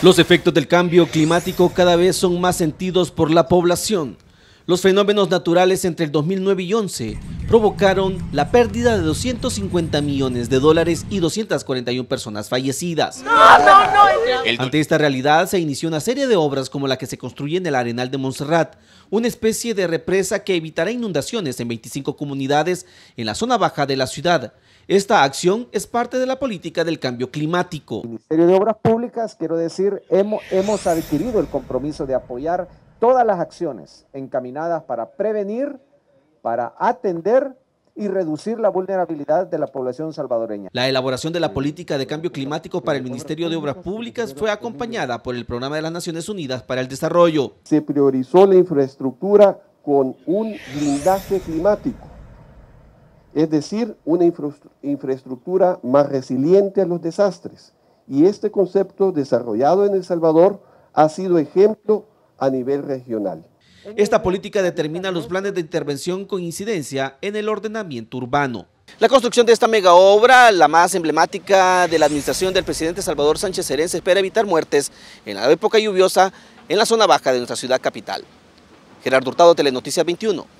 Los efectos del cambio climático cada vez son más sentidos por la población. Los fenómenos naturales entre el 2009 y 11 provocaron la pérdida de 250 millones de dólares y 241 personas fallecidas. Ante esta realidad se inició una serie de obras como la que se construye en el Arenal de Montserrat, una especie de represa que evitará inundaciones en 25 comunidades en la zona baja de la ciudad. Esta acción es parte de la política del cambio climático. El Ministerio de Obras Públicas, quiero decir, hemos adquirido el compromiso de apoyar todas las acciones encaminadas para prevenir para atender y reducir la vulnerabilidad de la población salvadoreña. La elaboración de la política de cambio climático para el Ministerio de Obras Públicas fue acompañada por el Programa de las Naciones Unidas para el Desarrollo. Se priorizó la infraestructura con un blindaje climático, es decir, una infraestructura más resiliente a los desastres. Y este concepto desarrollado en El Salvador ha sido ejemplo a nivel regional. Esta política determina los planes de intervención con incidencia en el ordenamiento urbano. La construcción de esta mega obra, la más emblemática de la administración del presidente Salvador Sánchez Serén, se espera evitar muertes en la época lluviosa en la zona baja de nuestra ciudad capital. Gerardo Hurtado, Telenoticias 21.